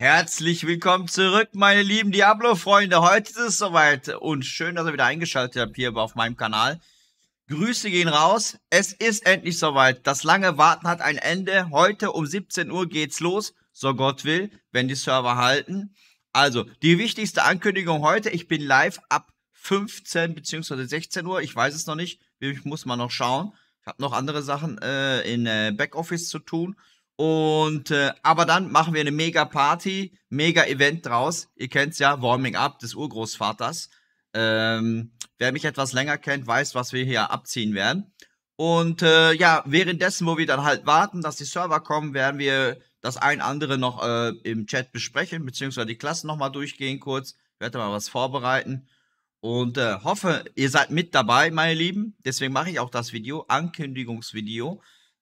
Herzlich willkommen zurück, meine lieben Diablo-Freunde. Heute ist es soweit und schön, dass ihr wieder eingeschaltet habt hier auf meinem Kanal. Grüße gehen raus. Es ist endlich soweit. Das lange Warten hat ein Ende. Heute um 17 Uhr geht's los, so Gott will, wenn die Server halten. Also, die wichtigste Ankündigung heute. Ich bin live ab 15 bzw. 16 Uhr. Ich weiß es noch nicht. Ich muss mal noch schauen. Ich habe noch andere Sachen äh, in äh, Backoffice zu tun. Und äh, aber dann machen wir eine mega Party, mega Event draus. Ihr kennt's ja, Warming Up des Urgroßvaters. Ähm, wer mich etwas länger kennt, weiß, was wir hier abziehen werden. Und äh, ja, währenddessen, wo wir dann halt warten, dass die Server kommen, werden wir das ein andere noch äh, im Chat besprechen, beziehungsweise die Klassen nochmal durchgehen kurz. Ich werde mal was vorbereiten. Und äh, hoffe, ihr seid mit dabei, meine Lieben. Deswegen mache ich auch das Video, Ankündigungsvideo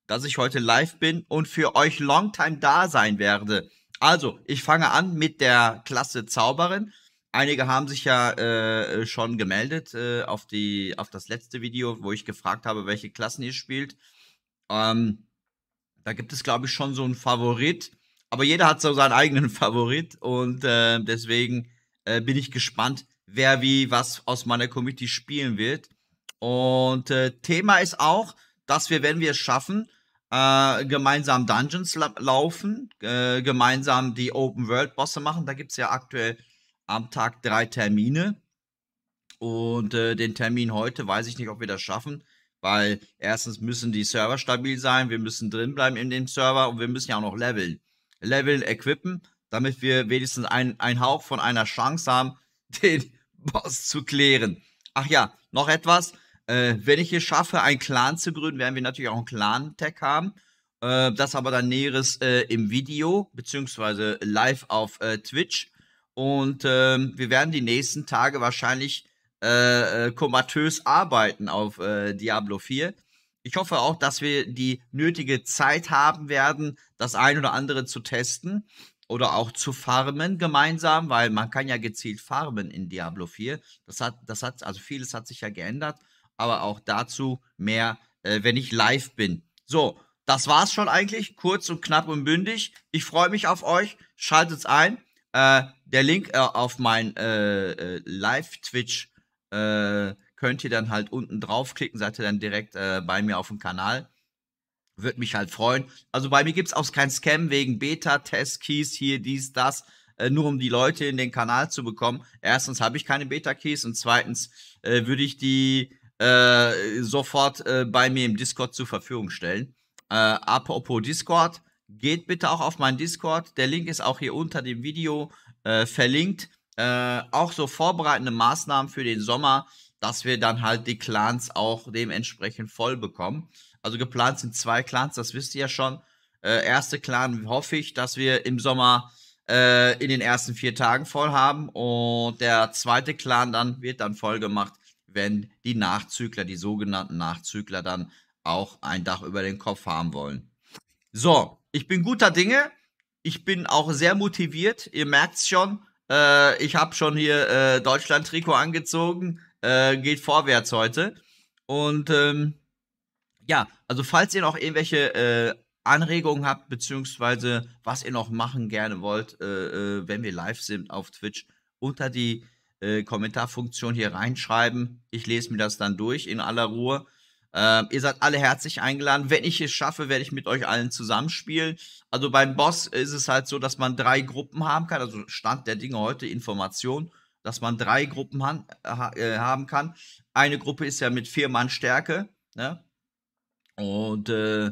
dass ich heute live bin und für euch Longtime da sein werde. Also, ich fange an mit der Klasse Zauberin. Einige haben sich ja äh, schon gemeldet äh, auf, die, auf das letzte Video, wo ich gefragt habe, welche Klassen ihr spielt. Ähm, da gibt es, glaube ich, schon so einen Favorit. Aber jeder hat so seinen eigenen Favorit. Und äh, deswegen äh, bin ich gespannt, wer wie was aus meiner Community spielen wird. Und äh, Thema ist auch, dass wir, wenn wir es schaffen, äh, gemeinsam Dungeons la laufen, äh, gemeinsam die Open World Bosse machen. Da gibt es ja aktuell am Tag drei Termine. Und äh, den Termin heute weiß ich nicht, ob wir das schaffen, weil erstens müssen die Server stabil sein, wir müssen drin bleiben in dem Server und wir müssen ja auch noch leveln. Leveln, equippen, damit wir wenigstens einen Hauch von einer Chance haben, den Boss zu klären. Ach ja, noch etwas. Äh, wenn ich es schaffe, einen Clan zu gründen, werden wir natürlich auch einen Clan-Tag haben. Äh, das aber dann Näheres äh, im Video, beziehungsweise live auf äh, Twitch. Und ähm, wir werden die nächsten Tage wahrscheinlich äh, äh, komatös arbeiten auf Diablo 4. Ich hoffe auch, dass wir die nötige Zeit haben werden, das ein oder andere zu testen oder auch zu farmen gemeinsam, weil man kann ja gezielt farmen in Diablo 4. Das hat, das hat, also vieles hat sich ja geändert aber auch dazu mehr, äh, wenn ich live bin. So, das war's schon eigentlich. Kurz und knapp und bündig. Ich freue mich auf euch. Schaltet's ein. Äh, der Link äh, auf mein äh, äh, Live-Twitch äh, könnt ihr dann halt unten draufklicken. Seid ihr dann direkt bei mir auf dem Kanal. Würde mich halt freuen. Also bei mir gibt's auch kein Scam wegen Beta-Test-Keys, hier, dies, das nur um die Leute in den Kanal zu bekommen. Erstens habe ich keine Beta-Keys und zweitens äh, würde ich die äh, sofort äh, bei mir im Discord zur Verfügung stellen. Äh, apropos Discord, geht bitte auch auf meinen Discord. Der Link ist auch hier unter dem Video äh, verlinkt. Äh, auch so vorbereitende Maßnahmen für den Sommer, dass wir dann halt die Clans auch dementsprechend voll bekommen. Also geplant sind zwei Clans, das wisst ihr ja schon. erste Clan hoffe ich, dass wir im Sommer in den ersten vier Tagen voll haben und der zweite Clan dann wird dann voll gemacht wenn die Nachzügler, die sogenannten Nachzügler dann auch ein Dach über den Kopf haben wollen. So, ich bin guter Dinge. Ich bin auch sehr motiviert. Ihr merkt es schon. Äh, ich habe schon hier äh, Deutschland-Trikot angezogen. Äh, geht vorwärts heute. Und ähm, ja, also falls ihr noch irgendwelche äh, Anregungen habt, beziehungsweise was ihr noch machen gerne wollt, äh, äh, wenn wir live sind auf Twitch, unter die äh, Kommentarfunktion hier reinschreiben. Ich lese mir das dann durch in aller Ruhe. Ähm, ihr seid alle herzlich eingeladen. Wenn ich es schaffe, werde ich mit euch allen zusammenspielen. Also beim Boss ist es halt so, dass man drei Gruppen haben kann. Also Stand der Dinge heute, Information, dass man drei Gruppen han, äh, haben kann. Eine Gruppe ist ja mit vier Mann Stärke. Ne? Und äh,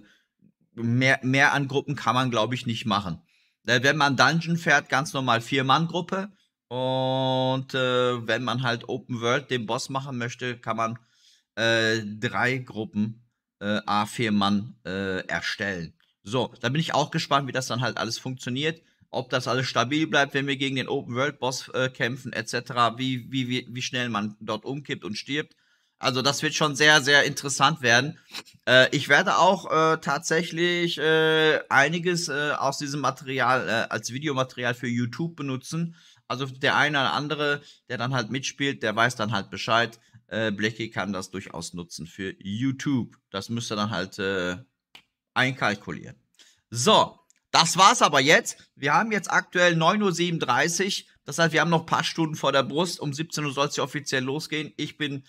mehr, mehr an Gruppen kann man, glaube ich, nicht machen. Äh, wenn man Dungeon fährt, ganz normal vier Mann Gruppe. Und äh, wenn man halt Open World den Boss machen möchte, kann man äh, drei Gruppen äh, A4 Mann äh, erstellen. So, da bin ich auch gespannt, wie das dann halt alles funktioniert. Ob das alles stabil bleibt, wenn wir gegen den Open World Boss äh, kämpfen, etc. Wie, wie, wie, wie schnell man dort umkippt und stirbt. Also das wird schon sehr, sehr interessant werden. Äh, ich werde auch äh, tatsächlich äh, einiges äh, aus diesem Material äh, als Videomaterial für YouTube benutzen. Also der eine oder andere, der dann halt mitspielt, der weiß dann halt Bescheid. Äh, Blackie kann das durchaus nutzen für YouTube. Das müsst ihr dann halt einkalkulieren. So, das war's aber jetzt. Wir haben jetzt aktuell 9.37 Uhr. Das heißt, wir haben noch ein paar Stunden vor der Brust. Um 17 Uhr soll es ja offiziell losgehen. Ich bin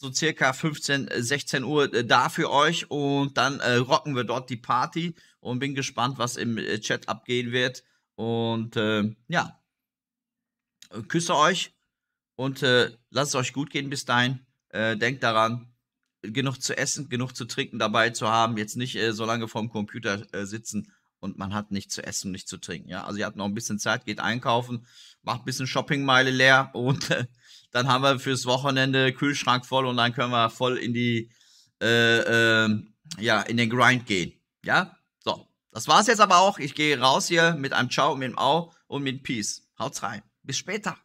so circa 15, 16 äh, Uhr äh, da für euch und dann äh, rocken wir dort die Party und bin gespannt, was im äh, Chat abgehen wird. Und ähm, äh, ja, küsse euch und äh, lasst es euch gut gehen bis dahin. denkt daran, genug zu essen, genug zu trinken dabei zu haben, jetzt nicht so lange vorm Computer sitzen und man hat nichts zu essen, nichts zu trinken. Ja, also ihr habt noch ein bisschen Zeit, geht einkaufen, macht ein bisschen Shoppingmeile leer und äh, dann haben wir fürs Wochenende Kühlschrank voll und dann können wir voll in die äh, äh, ja in den Grind gehen. Ja, so, das war's jetzt aber auch. Ich gehe raus hier mit einem Ciao, mit einem Au und mit Peace. Haut's rein. Bis später.